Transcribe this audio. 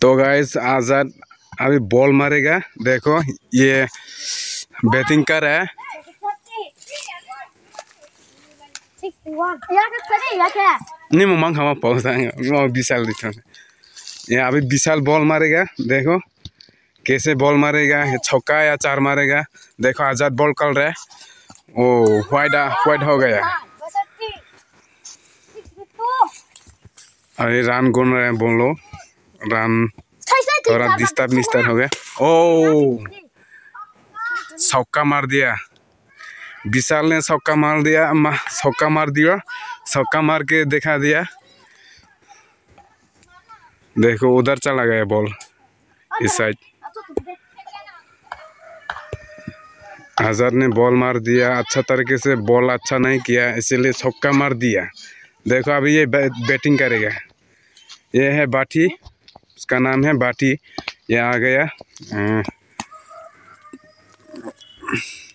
तो गाइस आज़ाद अभी बॉल मारेगा देखो ये बैटिंग कर रहा है नहीं मांग हम पहुँच जाएंगे विशाल ये अभी विशाल बॉल मारेगा देखो कैसे बॉल मारेगा छक्का या चार मारेगा देखो आज़ाद बॉल कर रहा है ओ व्हाइट व्हाइट हो गया अरे रान गुन रहे हैं बोलो राम थोड़ा डिस्टर्ब निस्टर्ब हो गया ओ सौका मार दिया विशाल ने सौका मार दिया सौका मार दिया सौका मार के देखा दिया देखो उधर चला गया बॉल इस साइड अजहर तो ने बॉल मार दिया अच्छा तरीके से बॉल अच्छा नहीं किया इसीलिए छक्का मार दिया देखो अभी ये बैटिंग करेगा ये है बाठी उसका नाम है बाटी यह आ गया आ, अं।